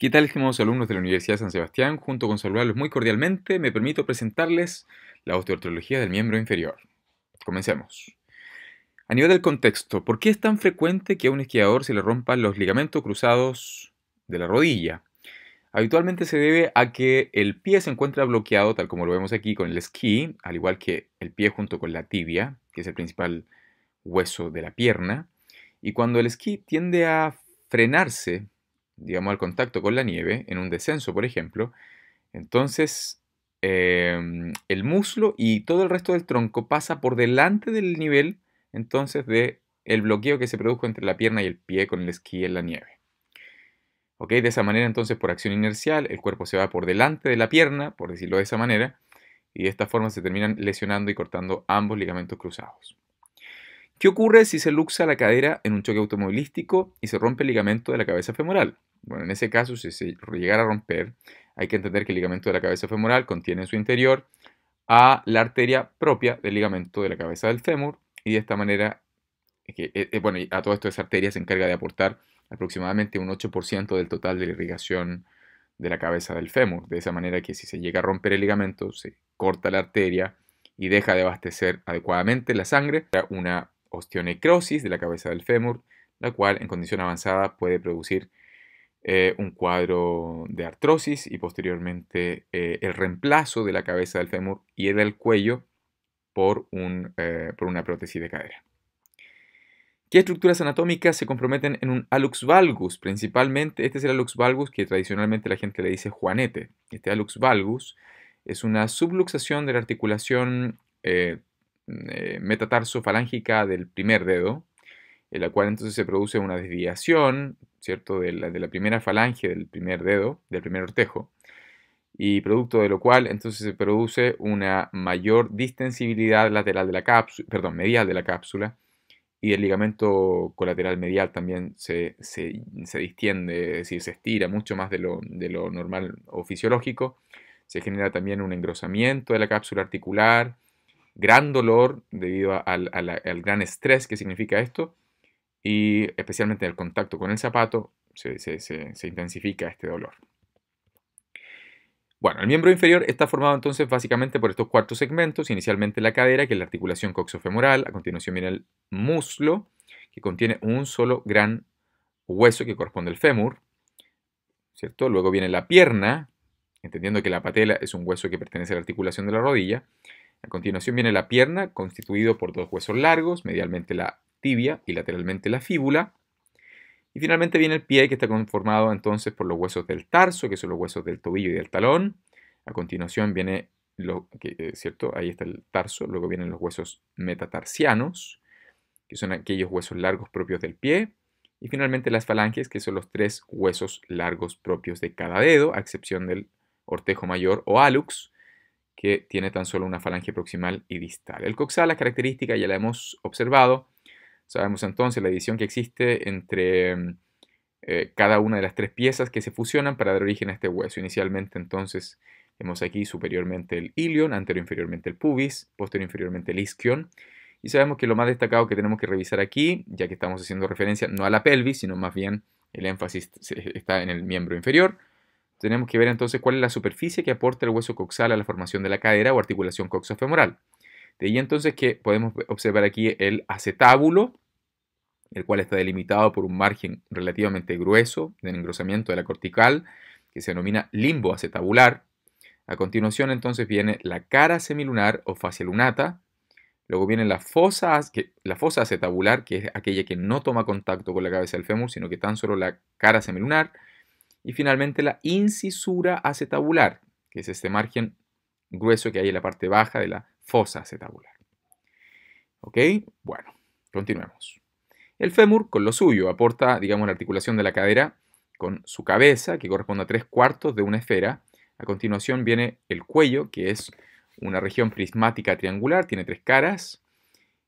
¿Qué tal, estimados alumnos de la Universidad de San Sebastián? Junto con saludarlos muy cordialmente, me permito presentarles la osteoartrología del miembro inferior. Comencemos. A nivel del contexto, ¿por qué es tan frecuente que a un esquiador se le rompan los ligamentos cruzados de la rodilla? Habitualmente se debe a que el pie se encuentra bloqueado, tal como lo vemos aquí con el esquí, al igual que el pie junto con la tibia, que es el principal hueso de la pierna. Y cuando el esquí tiende a frenarse digamos, al contacto con la nieve, en un descenso, por ejemplo, entonces em, el muslo y todo el resto del tronco pasa por delante del nivel, entonces, de el bloqueo que se produjo entre la pierna y el pie con el esquí en la nieve. ¿Ok? De esa manera, entonces, por acción inercial, el cuerpo se va por delante de la pierna, por decirlo de esa manera, y de esta forma se terminan lesionando y cortando ambos ligamentos cruzados. ¿Qué ocurre si se luxa la cadera en un choque automovilístico y se rompe el ligamento de la cabeza femoral? Bueno, en ese caso, si se llegara a romper, hay que entender que el ligamento de la cabeza femoral contiene en su interior a la arteria propia del ligamento de la cabeza del fémur y de esta manera, eh, eh, bueno, a toda esto esa arteria se encarga de aportar aproximadamente un 8% del total de la irrigación de la cabeza del fémur. De esa manera que si se llega a romper el ligamento, se corta la arteria y deja de abastecer adecuadamente la sangre para una osteonecrosis de la cabeza del fémur, la cual en condición avanzada puede producir eh, un cuadro de artrosis y posteriormente eh, el reemplazo de la cabeza del fémur y del cuello por, un, eh, por una prótesis de cadera. ¿Qué estructuras anatómicas se comprometen en un alux valgus? Principalmente, este es el alux valgus que tradicionalmente la gente le dice juanete. Este alux valgus es una subluxación de la articulación metatarsofalángica del primer dedo, en la cual entonces se produce una desviación ¿cierto? De la, primera falange del primer dedo, del primer ortejo, y producto de lo cual entonces se produce una mayor distensibilidad lateral de la cápsula, perdón, medial de la cápsula, y el ligamento colateral medial también se, se, se, distiende, es decir, se estira mucho más de lo, normal o fisiológico. Se genera también un engrosamiento de la cápsula articular, gran dolor debido al gran estrés que significa esto, y especialmente en el contacto con el zapato se, intensifica este dolor. Bueno, el miembro inferior está formado entonces básicamente por estos cuatro segmentos. Inicialmente la cadera, que es la articulación coxofemoral. A continuación viene el muslo, que contiene un solo gran hueso que corresponde al fémur. ¿Cierto? Luego viene la pierna, entendiendo que la patela es un hueso que pertenece a la articulación de la rodilla. A continuación viene la pierna, constituido por dos huesos largos, medialmente la tibia y lateralmente la fíbula. Y finalmente viene el pie que está conformado entonces por los huesos del tarso, que son los huesos del tobillo y del talón. A continuación viene, lo, que, eh, ¿cierto? Ahí está el tarso, luego vienen los huesos metatarsianos, que son aquellos huesos largos propios del pie. Y finalmente las falanges, que son los tres huesos largos propios de cada dedo, a excepción del ortejo mayor o alux, que tiene tan solo una falange proximal y distal. El coxal, la característica ya la hemos observado, Sabemos entonces la división que existe entre mm, eh, cada una de las tres piezas que se fusionan para dar origen a este hueso. Inicialmente entonces vemos aquí superiormente el ilion, anterior inferiormente el pubis, posterior inferiormente el isquion. Y sabemos que lo más destacado que tenemos que revisar aquí, ya que estamos haciendo referencia no a la pelvis, sino más bien el énfasis eh, está en el miembro inferior, tenemos que ver entonces cuál es la superficie que aporta el hueso coxal a la formación de la cadera o articulación coxofemoral. De ahí entonces que podemos observar aquí el acetábulo, el cual está delimitado por un margen relativamente grueso del engrosamiento de la cortical, que se denomina limbo acetabular. A continuación entonces viene la cara semilunar o fascia lunata, luego viene la fosa, la fosa acetabular, que es aquella que no toma contacto con la cabeza del fémur, sino que tan solo la cara semilunar, y finalmente la incisura acetabular, que es este margen grueso que hay en la parte baja de la fosa acetabular. ¿Ok? Bueno, continuemos. El fémur con lo suyo aporta, digamos, la articulación de la cadera con su cabeza, que corresponde a tres cuartos de una esfera. A continuación viene el cuello, que es una región prismática triangular, tiene tres caras.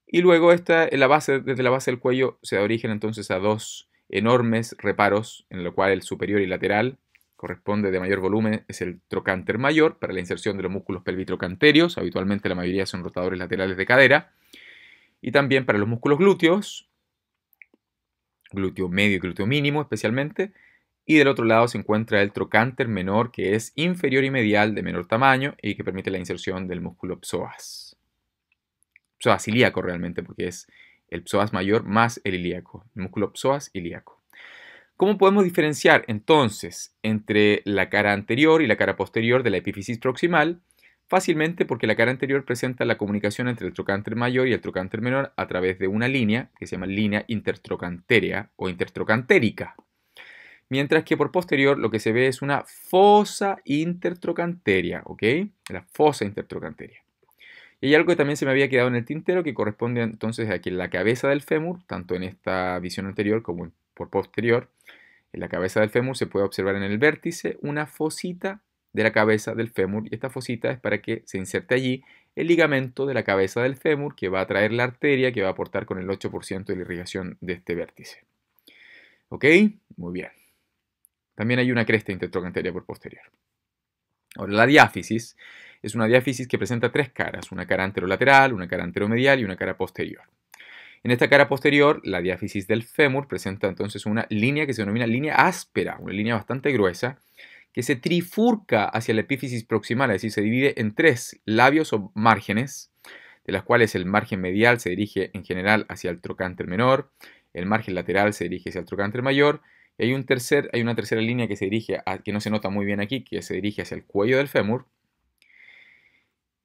Y luego esta, la base, desde la base del cuello se da origen entonces a dos enormes reparos, en lo cual el superior y lateral corresponde de mayor volumen, es el trocánter mayor para la inserción de los músculos pelvitrocanterios, habitualmente la mayoría son rotadores laterales de cadera, y también para los músculos glúteos, glúteo medio y glúteo mínimo especialmente, y del otro lado se encuentra el trocánter menor que es inferior y medial de menor tamaño y que permite la inserción del músculo psoas. Psoas ilíaco realmente porque es el psoas mayor más el ilíaco, el músculo psoas ilíaco. ¿Cómo podemos diferenciar entonces entre la cara anterior y la cara posterior de la epífisis proximal? fácilmente porque la cara anterior presenta la comunicación entre el trocánter mayor y el trocánter menor a través de una línea que se llama línea intertrocantérea o intertrocantérica. Mientras que por posterior lo que se ve es una fosa intertrocantérea, ¿ok? La fosa intertrocantérea. Y hay algo que también se me había quedado en el tintero que corresponde entonces a que la cabeza del fémur, tanto en esta visión anterior como por posterior, en la cabeza del fémur se puede observar en el vértice una fosita de la cabeza del fémur y esta fosita es para que se inserte allí el ligamento de la cabeza del fémur que va a traer la arteria que va a aportar con el 8% de la irrigación de este vértice. ¿Ok? Muy bien. También hay una cresta intertrocanteria por posterior. Ahora, la diáfisis es una diáfisis que presenta tres caras, una cara anterolateral, una cara anteromedial y una cara posterior. En esta cara posterior, la diáfisis del fémur presenta entonces una línea que se denomina línea áspera, una línea bastante gruesa, que se trifurca hacia la epífisis proximal, es decir, se divide en tres labios o márgenes, de las cuales el margen medial se dirige en general hacia el trocánter menor, el margen lateral se dirige hacia el trocánter mayor, y hay, un tercer, hay una tercera línea que se dirige, a, que no se nota muy bien aquí, que se dirige hacia el cuello del fémur,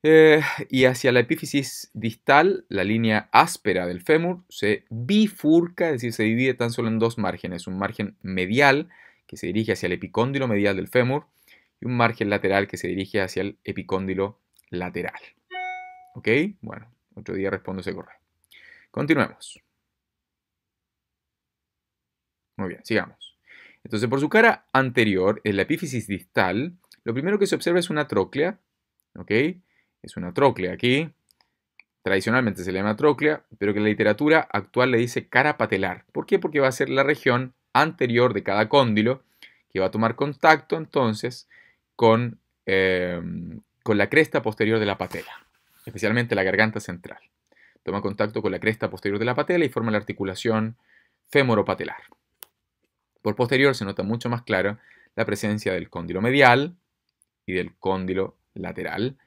eh, y hacia la epífisis distal, la línea áspera del fémur se bifurca, es decir, se divide tan solo en dos márgenes, un margen medial que se dirige hacia el epicóndilo medial del fémur y un margen lateral que se dirige hacia el epicóndilo lateral. ¿Ok? Bueno, otro día respondo ese correo. Continuemos. Muy bien, sigamos. Entonces, por su cara anterior, en la epífisis distal, lo primero que se observa es una tróclea. ¿Ok? Es una tróclea aquí. Tradicionalmente se le llama tróclea, pero que en la literatura actual le dice cara patelar. ¿Por qué? Porque va a ser la región anterior de cada cóndilo, que va a tomar contacto entonces con, em, con la cresta posterior de la patela, especialmente la garganta central. Toma contacto con la cresta posterior de la patela y forma la articulación patelar Por posterior se nota mucho más clara la presencia del cóndilo medial y del cóndilo lateral,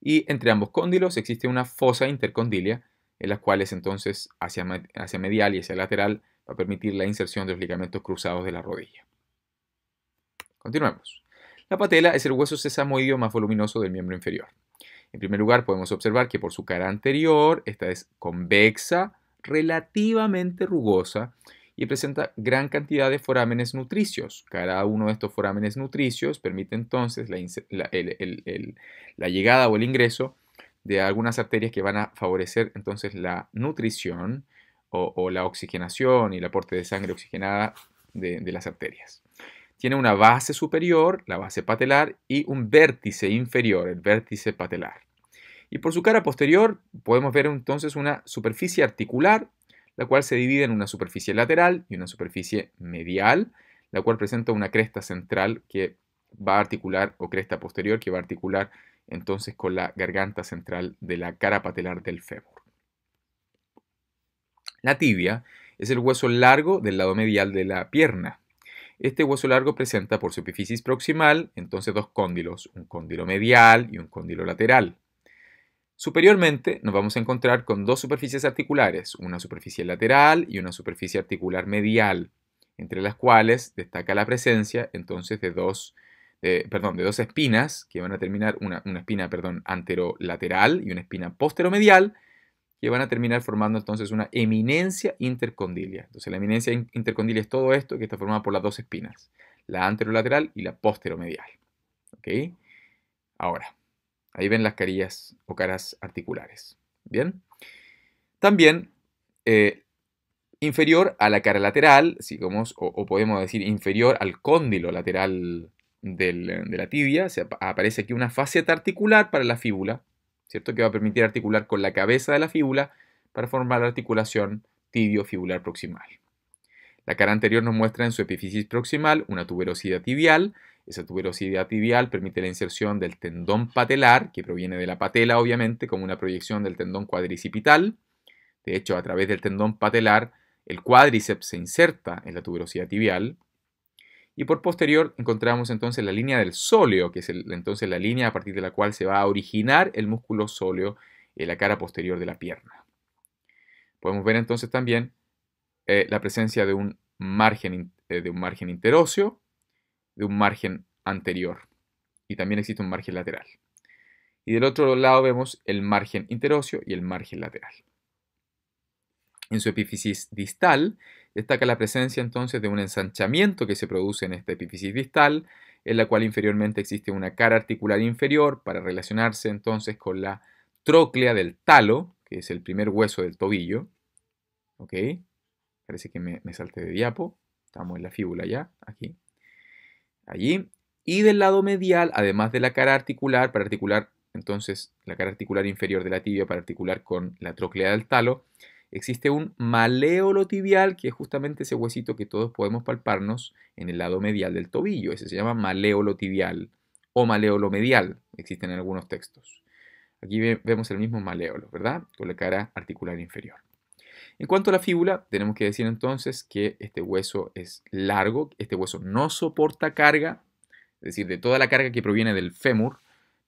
y entre ambos cóndilos existe una fosa intercondilia en las cuales entonces hacia, hacia medial y hacia lateral va a permitir la inserción de los ligamentos cruzados de la rodilla. Continuemos. La patela es el hueso sesamoideo más voluminoso del miembro inferior. En primer lugar, podemos observar que por su cara anterior, esta es convexa, relativamente rugosa y presenta gran cantidad de forámenes nutricios. Cada uno de estos forámenes nutricios permite entonces la, la, llegada o el ingreso de algunas arterias que van a favorecer entonces la nutrición o, la oxigenación y el aporte de sangre oxigenada de, de las arterias. Tiene una base superior, la base patelar, y un vértice inferior, el vértice patelar. Y por su cara posterior podemos ver entonces una superficie articular, la cual se divide en una superficie lateral y una superficie medial, la cual presenta una cresta central que va a articular, o cresta posterior que va a articular entonces con la garganta central de la cara patelar del fémur. La tibia es el hueso largo del lado medial de la pierna. Este hueso largo presenta por su proximal entonces dos cóndilos, un cóndilo medial y un cóndilo lateral. Superiormente nos vamos a encontrar con dos superficies articulares, una superficie lateral y una superficie articular medial, entre las cuales destaca la presencia entonces de dos, perdón, de dos espinas que van a terminar, una, espina perdón, anterolateral y una espina posteromedial, que van a terminar formando entonces una eminencia intercondilia. Entonces la eminencia intercondilia es todo esto que está formado por las dos espinas, la anterolateral y la posteromedial. Ahora, ahí ven las carillas o caras articulares. ¿Bien? También eh, inferior a la cara lateral, si o, podemos decir inferior al cóndilo lateral de la tibia, se, aparece aquí una faceta articular para la fíbula, que va a permitir articular con la cabeza de la fíbula para formar la articulación tibio-fibular proximal. La cara anterior nos muestra en su epífisis proximal una tuberosidad tibial. Esa tuberosidad tibial permite la inserción del tendón patelar, que proviene de la patela, obviamente, como una proyección del tendón cuadricipital. De hecho, a través del tendón patelar, el cuádriceps se inserta en la tuberosidad tibial. Y por posterior encontramos entonces la línea del sóleo, que es entonces la línea a partir de la cual se va a originar el músculo sóleo en la cara posterior de la pierna. Podemos ver entonces también eh, la presencia de un, margen, eh, de un margen interóseo, de un margen anterior y también existe un margen lateral. Y del otro lado vemos el margen interóseo y el margen lateral. En su epífisis distal Destaca la presencia entonces de un ensanchamiento que se produce en esta epífisis distal, en la cual inferiormente existe una cara articular inferior para relacionarse entonces con la tróclea del talo, que es el primer hueso del tobillo. ¿Ok? Parece que me, salte de diapo. Estamos en la fíbula ya, aquí. Allí. Y del lado medial, además de la cara articular, para articular entonces la cara articular inferior de la tibia, para articular con la tróclea del talo, existe un maleolo tibial, que es justamente ese huesito que todos podemos palparnos en el lado medial del tobillo. Ese se llama maleolo tibial o maleolo medial, existen en algunos textos. Aquí vemos el mismo maleolo, ¿verdad? Con la cara articular inferior. En cuanto a la fíbula, tenemos que decir entonces que este hueso es largo, este hueso no soporta carga, es decir, de toda la carga que proviene del fémur,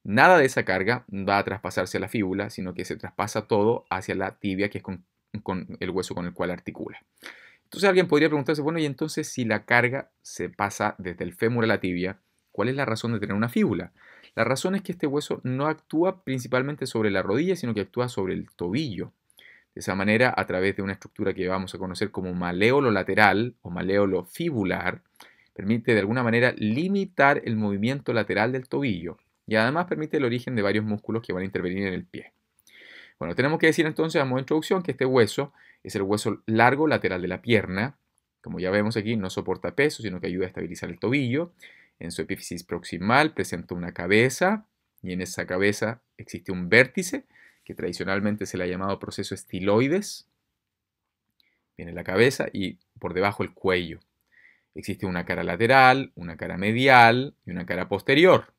nada de esa carga va a traspasarse a la fíbula, sino que se traspasa todo hacia la tibia, que es con con el hueso con el cual articula. Entonces alguien podría preguntarse, bueno, y entonces si la carga se pasa desde el fémur a la tibia, ¿cuál es la razón de tener una fíbula? La razón es que este hueso no actúa principalmente sobre la rodilla, sino que actúa sobre el tobillo. De esa manera, a través de una estructura que vamos a conocer como maleolo lateral o maleolo fibular, permite de alguna manera limitar el movimiento lateral del tobillo y además permite el origen de varios músculos que van a intervenir en el pie. Bueno, tenemos que decir entonces, a modo de introducción, que este hueso es el hueso largo lateral de la pierna. Como ya vemos aquí, no soporta peso, sino que ayuda a estabilizar el tobillo. En su epífisis proximal presenta una cabeza y en esa cabeza existe un vértice que tradicionalmente se le ha llamado proceso estiloides. Viene la cabeza y por debajo el cuello. Existe una cara lateral, una cara medial y una cara posterior.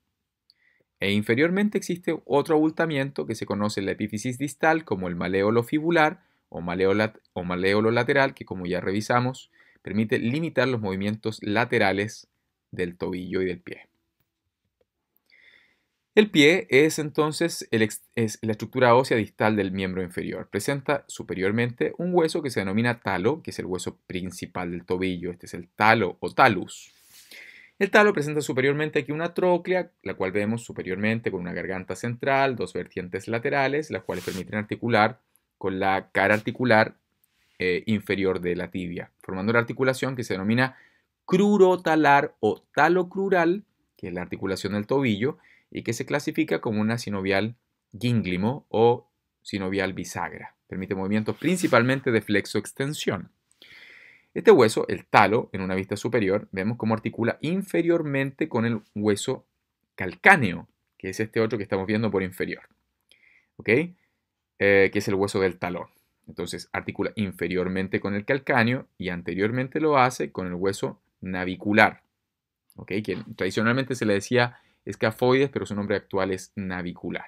E inferiormente existe otro abultamiento que se conoce en la epífisis distal como el maleolo fibular o, maleolo lateral, que como ya revisamos, permite limitar los movimientos laterales del tobillo y del pie. El pie es entonces la estructura ósea distal del miembro inferior. Presenta superiormente un hueso que se denomina talo, que es el hueso principal del tobillo. Este es el talo o talus. El talo presenta superiormente aquí una tróclea, la cual vemos superiormente con una garganta central, dos vertientes laterales, las cuales permiten articular con la cara articular eh, inferior de la tibia, formando una articulación que se denomina crurotalar o talocrural, que es la articulación del tobillo, y que se clasifica como una sinovial gínglimo o sinovial bisagra. Permite movimientos principalmente de flexo-extensión. Este hueso, el talo, en una vista superior, vemos cómo articula inferiormente con el hueso calcáneo, que es este otro que estamos viendo por inferior, eh, que es el hueso del talón. Entonces articula inferiormente con el calcáneo y anteriormente lo hace con el hueso navicular, Que tradicionalmente se le decía escafoides, pero su nombre actual es navicular.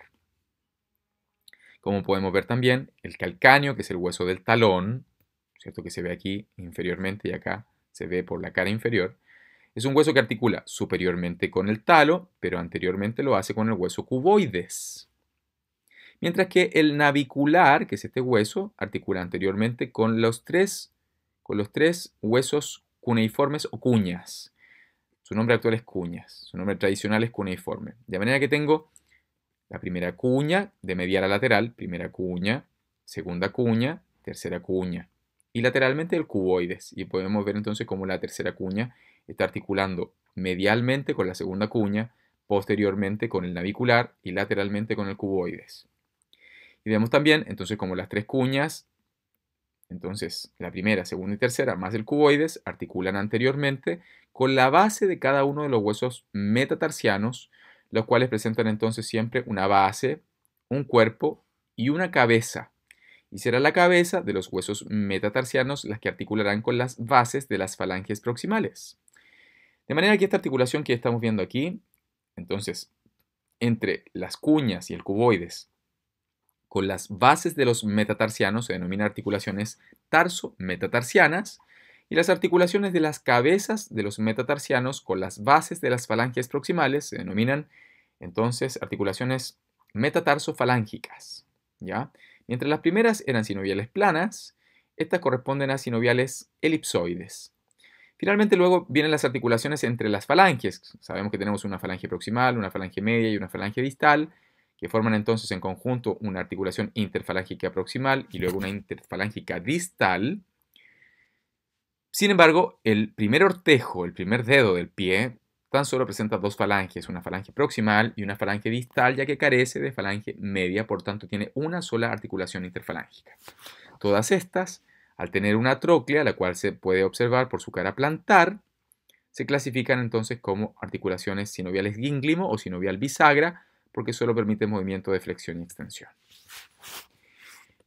Como podemos ver también, el calcáneo, que es el hueso del talón, que se ve aquí inferiormente y acá se ve por la cara inferior. Es un hueso que articula superiormente con el talo, pero anteriormente lo hace con el hueso cuboides. Mientras que el navicular, que es este hueso, articula anteriormente con los tres, con los tres huesos cuneiformes o cuñas. Su nombre actual es cuñas, su nombre tradicional es cuneiforme. De manera que tengo la primera cuña de medial a lateral, primera cuña, segunda cuña, tercera cuña y lateralmente el cuboides. Y podemos ver entonces cómo la tercera cuña está articulando medialmente con la segunda cuña, posteriormente con el navicular y lateralmente con el cuboides. Y vemos también entonces como las tres cuñas, entonces la primera, segunda y tercera, más el cuboides, articulan anteriormente con la base de cada uno de los huesos metatarsianos, los cuales presentan entonces siempre una base, un cuerpo y una cabeza y será la cabeza de los huesos metatarsianos las que articularán con las bases de las falanges proximales. De manera que esta articulación que estamos viendo aquí, entonces, entre las cuñas y el cuboides, con las bases de los metatarsianos, se denomina articulaciones tarso-metatarsianas, y las articulaciones de las cabezas de los metatarsianos con las bases de las falanges proximales se denominan entonces articulaciones metatarsofalángicas, ¿ya? Mientras las primeras eran sinoviales planas, estas corresponden a sinoviales elipsoides. Finalmente luego vienen las articulaciones entre las falanges. Sabemos que tenemos una falange proximal, una falange media y una falange distal, que forman entonces en conjunto una articulación interfalángica proximal y luego una interfalángica distal. Sin embargo, el primer ortejo, el primer dedo del pie, tan solo presenta dos falanges, una falange proximal y una falange distal, ya que carece de falange media, por tanto tiene una sola articulación interfalángica. Todas estas, al tener una troclea, la cual se puede observar por su cara plantar, se clasifican entonces como articulaciones sinoviales gínglimo o sinovial bisagra, porque solo permite movimiento de flexión y extensión.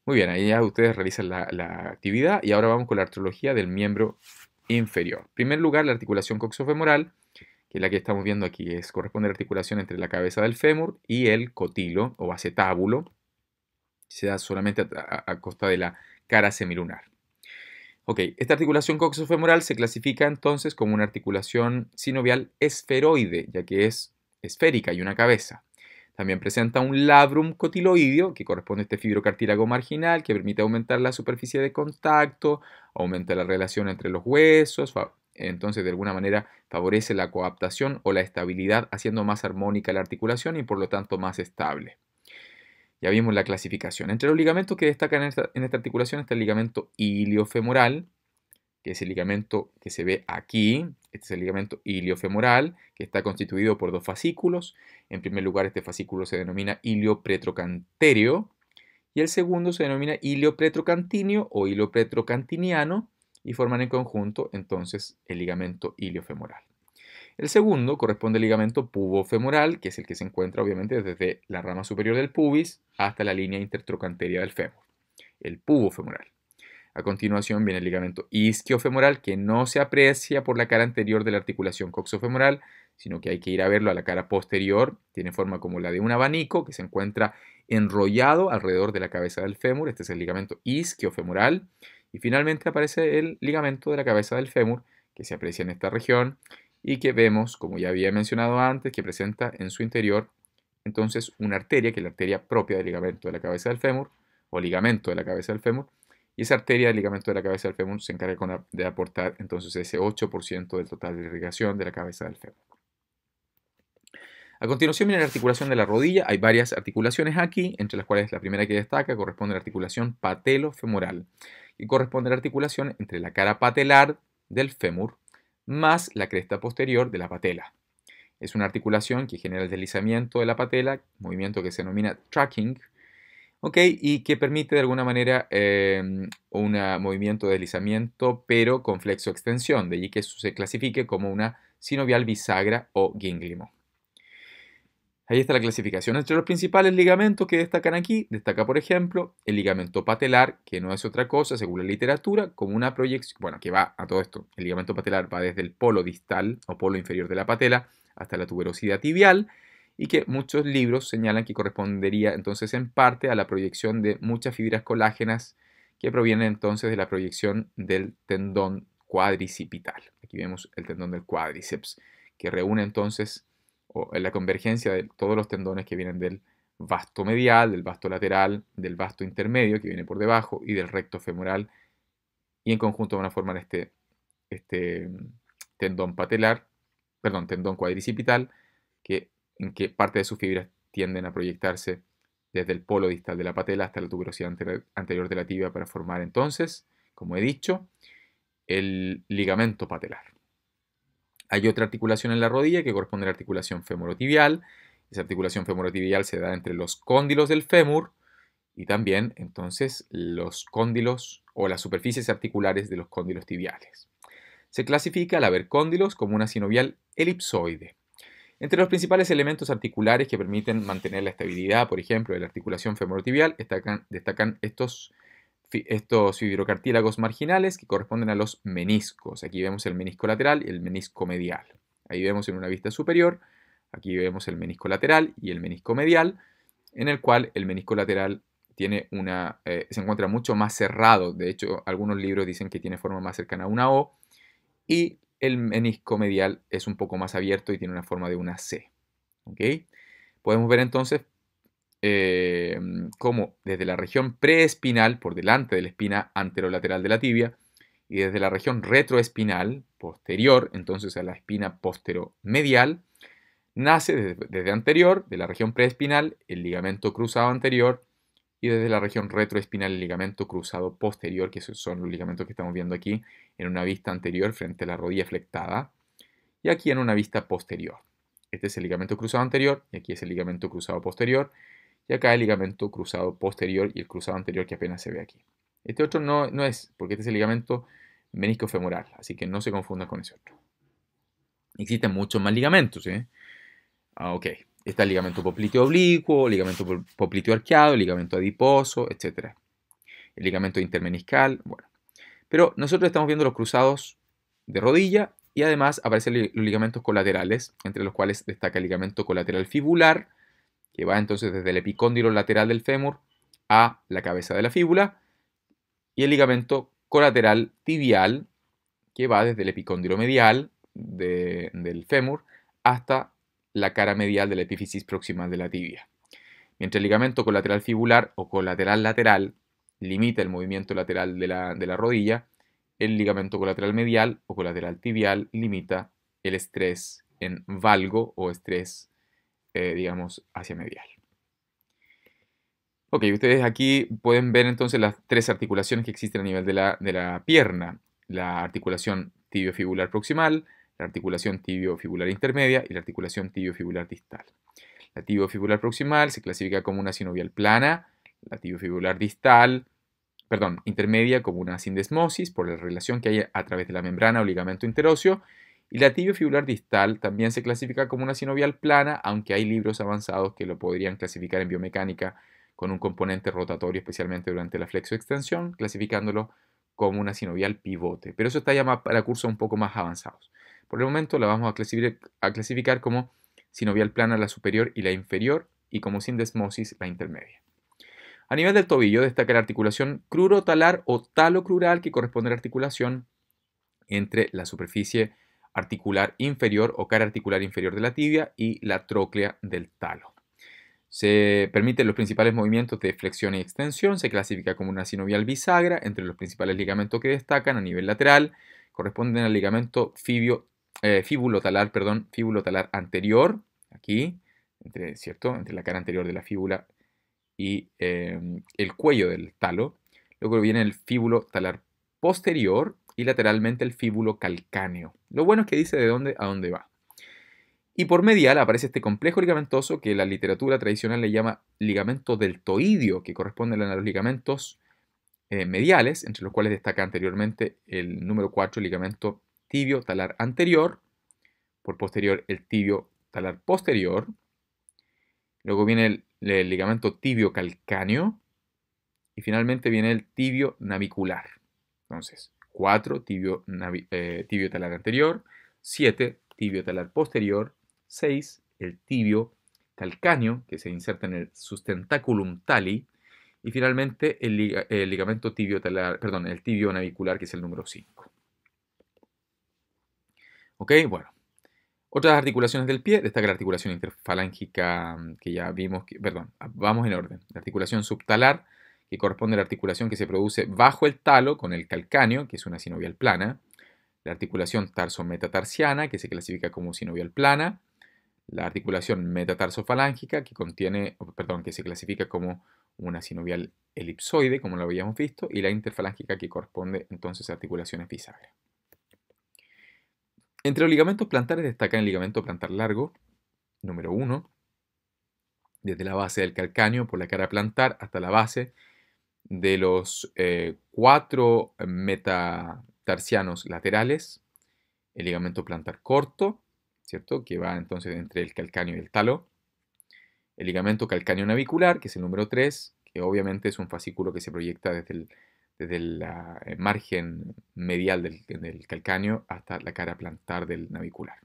Muy bien, ahí ya ustedes realizan la, la actividad y ahora vamos con la artrología del miembro inferior. En primer lugar, la articulación coxofemoral, y la que estamos viendo aquí es, corresponde a la articulación entre la cabeza del fémur y el cotilo o acetábulo, se da solamente a, costa de la cara semilunar. Ok, esta articulación coxofemoral se clasifica entonces como una articulación sinovial esferoide, ya que es esférica y una cabeza. También presenta un labrum cotiloideo, que corresponde a este fibrocartílago marginal, que permite aumentar la superficie de contacto, aumenta la relación entre los huesos, entonces de alguna manera favorece la coaptación o la estabilidad, haciendo más armónica la articulación y por lo tanto más estable. Ya vimos la clasificación. Entre los ligamentos que destacan en esta, articulación está el ligamento iliofemoral, que es el ligamento que se ve aquí. Este es el ligamento iliofemoral, que está constituido por dos fascículos. En primer lugar, este fascículo se denomina iliopretrocanterio y el segundo se denomina iliopretrocantinio o iliopretrocantiniano y forman en conjunto entonces el ligamento iliofemoral. El segundo corresponde al ligamento pubofemoral, que es el que se encuentra obviamente desde la rama superior del pubis hasta la línea intertrocanteria del fémur, el pubofemoral. A continuación viene el ligamento isquiofemoral, que no se aprecia por la cara anterior de la articulación coxofemoral, sino que hay que ir a verlo a la cara posterior. Tiene forma como la de un abanico que se encuentra enrollado alrededor de la cabeza del fémur. Este es el ligamento isquiofemoral. Y finalmente aparece el ligamento de la cabeza del fémur, que se aprecia en esta región y que vemos, como ya había mencionado antes, que presenta en su interior entonces una arteria, que es la arteria propia del ligamento de la cabeza del fémur, o ligamento de la cabeza del fémur, y esa arteria del ligamento de la cabeza del fémur se encarga de aportar entonces ese 8% del total de irrigación de la cabeza del fémur. A continuación viene la articulación de la rodilla. Hay varias articulaciones aquí, entre las cuales la primera que destaca corresponde a la articulación patelofemoral. femoral y corresponde a la articulación entre la cara patelar del fémur más la cresta posterior de la patela. Es una articulación que genera el deslizamiento de la patela, movimiento que se denomina tracking, y que permite de alguna manera em, un movimiento de deslizamiento, pero con flexo-extensión, de allí que se clasifique como una sinovial bisagra o ginglimo. Ahí está la clasificación. Entre los principales ligamentos que destacan aquí, destaca por ejemplo el ligamento patelar, que no es otra cosa, según la literatura, como una proyección, bueno, que va a todo esto. El ligamento patelar va desde el polo distal o polo inferior de la patela hasta la tuberosidad tibial y que muchos libros señalan que correspondería entonces en parte a la proyección de muchas fibras colágenas que provienen entonces de la proyección del tendón cuadricipital. Aquí vemos el tendón del cuádriceps, que reúne entonces o la convergencia de todos los tendones que vienen del vasto medial, del vasto lateral, del vasto intermedio que viene por debajo y del recto femoral y en conjunto van a formar este, este mm, tendón patelar, perdón, tendón cuadricipital que, en que parte de sus fibras tienden a proyectarse desde el polo distal de la patela hasta la tuberosidad anterior de la tibia para formar entonces, como he dicho, el ligamento patelar. Hay otra articulación en la rodilla que corresponde a la articulación femorotibial. Esa articulación femorotibial se da entre los cóndilos del fémur y también entonces los cóndilos o las superficies articulares de los cóndilos tibiales. Se clasifica al haber cóndilos como una sinovial elipsoide. Entre los principales elementos articulares que permiten mantener la estabilidad, por ejemplo, de la articulación femorotibial, destacan, destacan estos estos fibrocartílagos marginales que corresponden a los meniscos. Aquí vemos el menisco lateral y el menisco medial. Ahí vemos en una vista superior, aquí vemos el menisco lateral y el menisco medial, en el cual el menisco lateral tiene una, eh, se encuentra mucho más cerrado. De hecho, algunos libros dicen que tiene forma más cercana a una O. Y el menisco medial es un poco más abierto y tiene una forma de una C. Podemos ver entonces eh, como desde la región preespinal, por delante de la espina anterolateral de la tibia, y desde la región retroespinal, posterior, entonces a la espina posteromedial, nace desde, anterior, de la región preespinal, el ligamento cruzado anterior, y desde la región retroespinal el ligamento cruzado posterior, que son los ligamentos que estamos viendo aquí en una vista anterior frente a la rodilla flectada, y aquí en una vista posterior. Este es el ligamento cruzado anterior y aquí es el ligamento cruzado posterior y acá el ligamento cruzado posterior y el cruzado anterior que apenas se ve aquí. Este otro no, es, porque este es el ligamento menisco femoral, así que no se confundan con ese otro. Existen muchos más ligamentos, ¿eh? Ah, ok. Está el ligamento popliteo oblicuo, ligamento popliteo arqueado, ligamento adiposo, etc. El ligamento intermeniscal, bueno. Pero nosotros estamos viendo los cruzados de rodilla y además aparecen los ligamentos colaterales, entre los cuales destaca el ligamento colateral fibular, que va entonces desde el epicóndilo lateral del fémur a la cabeza de la fíbula, y el ligamento colateral tibial, que va desde el epicóndilo medial del fémur hasta la cara medial de la epífisis proximal de la tibia. Mientras el ligamento colateral fibular o colateral lateral limita el movimiento lateral de la, de la rodilla, el ligamento colateral medial o colateral tibial limita el estrés en valgo o estrés eh, digamos, hacia medial. Ok, ustedes aquí pueden ver entonces las tres articulaciones que existen a nivel de la, pierna. La articulación tibiofibular proximal, la articulación tibiofibular intermedia y la articulación tibiofibular distal. La tibiofibular proximal se clasifica como una sinovial plana, la tibiofibular distal, perdón, intermedia como una sindesmosis por la relación que hay a través de la membrana o ligamento interóseo y la tibio fibular distal también se clasifica como una sinovial plana, aunque hay libros avanzados que lo podrían clasificar en biomecánica con un componente rotatorio, especialmente durante la flexoextensión, clasificándolo como una sinovial pivote. Pero eso está ya para cursos un poco más avanzados. Por el momento la vamos a clasificar, a clasificar como sinovial plana la superior y la inferior, y como sindesmosis la intermedia. A nivel del tobillo destaca la articulación crurotalar o talocrural que corresponde a la articulación entre la superficie articular inferior o cara articular inferior de la tibia y la tróclea del talo. Se permiten los principales movimientos de flexión y extensión, se clasifica como una sinovial bisagra, entre los principales ligamentos que destacan a nivel lateral corresponden al ligamento fibio, eh, talar anterior, aquí, entre, ¿cierto? entre la cara anterior de la fíbula y eh, el cuello del talo. Luego viene el fíbulo talar posterior y lateralmente el fíbulo calcáneo. Lo bueno es que dice de dónde a dónde va. Y por medial aparece este complejo ligamentoso que la literatura tradicional le llama ligamento deltoidio, que corresponde a los ligamentos eh, mediales, entre los cuales destaca anteriormente el número 4, el ligamento tibio talar anterior, por posterior el tibio talar posterior, luego viene el, el ligamento tibio calcáneo y finalmente viene el tibio navicular. Entonces, 4, eh, tibio, talar anterior, 7, tibio talar posterior, 6, el tibio talcáneo que se inserta en el sustentaculum tali, y finalmente el, ligamento tibio talar, perdón, el tibio navicular, que es el número 5. ¿Ok? Bueno. Otras articulaciones del pie, destaca la articulación interfalángica mm, que ya vimos, que, perdón, vamos en orden. La articulación subtalar, que corresponde a la articulación que se produce bajo el talo con el calcáneo, que es una sinovial plana, la articulación tarso-metatarsiana, que se clasifica como sinovial plana, la articulación metatarsofalángica, que contiene, perdón, que se clasifica como una sinovial elipsoide, como lo habíamos visto, y la interfalángica, que corresponde entonces a articulaciones bisagra. Entre los ligamentos plantares destaca el ligamento plantar largo, número 1, desde la base del calcáneo por la cara plantar hasta la base de los eh, cuatro metatarsianos laterales, el ligamento plantar corto, ¿cierto? Que va entonces entre el calcáneo y el talo. El ligamento calcáneo navicular, que es el número 3, que obviamente es un fascículo que se proyecta desde el, eh, margen medial del, del calcáneo hasta la cara plantar del navicular.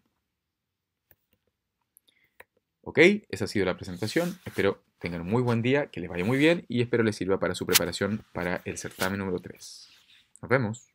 Ok, esa ha sido la presentación. Espero Tengan muy buen día, que les vaya muy bien y espero les sirva para su preparación para el certamen número 3. Nos vemos.